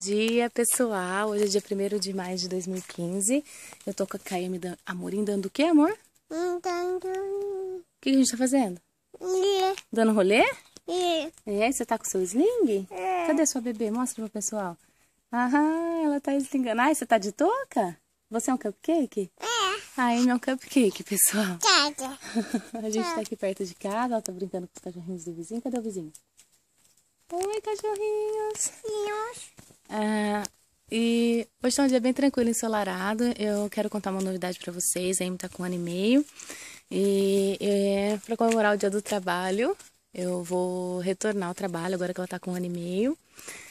dia, pessoal! Hoje é dia 1 de maio de 2015. Eu tô com a Caíme Amorim dando o quê, amor? Dando... O que a gente tá fazendo? Dando rolê? É? Você tá com seu sling? Cadê sua bebê? Mostra pro pessoal. Aham, ela tá slingando. Ai, você tá de touca? Você é um cupcake? É. Ai, meu cupcake, pessoal. Tchau, A gente tá ah. aqui perto de casa. Ela tá brincando com os cachorrinhos do vizinho. Cadê o vizinho? Oi, cachorrinho! Hoje está um dia bem tranquilo, ensolarado. Eu quero contar uma novidade para vocês. A Amy está com um ano e meio. E, é para comemorar o dia do trabalho, eu vou retornar ao trabalho agora que ela está com um ano e meio.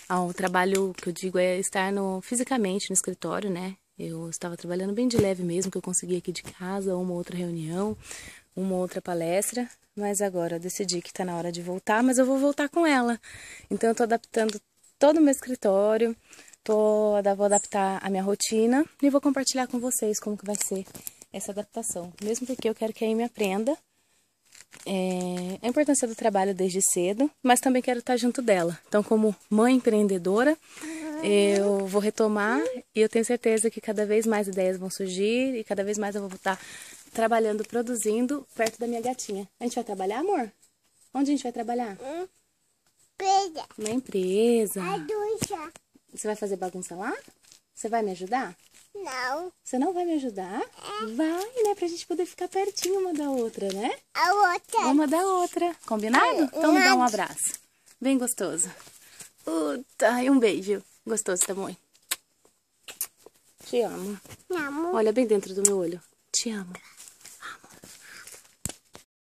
Ah, o trabalho que eu digo é estar no, fisicamente no escritório, né? Eu estava trabalhando bem de leve mesmo, que eu conseguia aqui de casa, uma outra reunião, uma outra palestra. Mas agora eu decidi que está na hora de voltar, mas eu vou voltar com ela. Então eu estou adaptando todo o meu escritório, toda, vou adaptar a minha rotina e vou compartilhar com vocês como que vai ser essa adaptação. Mesmo porque eu quero que a Amy aprenda é, a importância do trabalho desde cedo, mas também quero estar junto dela. Então, como mãe empreendedora, eu vou retomar e eu tenho certeza que cada vez mais ideias vão surgir e cada vez mais eu vou estar trabalhando, produzindo perto da minha gatinha. A gente vai trabalhar, amor? Onde a gente vai trabalhar? Hum, empresa. Na empresa. A ducha. Você vai fazer bagunça lá? Você vai me ajudar? Não. Você não vai me ajudar? É. Vai, né? Pra gente poder ficar pertinho uma da outra, né? A outra. Uma da outra. Combinado? A é, então me dá um abraço. Bem gostoso. Uta, e um beijo. Gostoso também. Tá Te amo. Te amo. Olha bem dentro do meu olho. Te amo.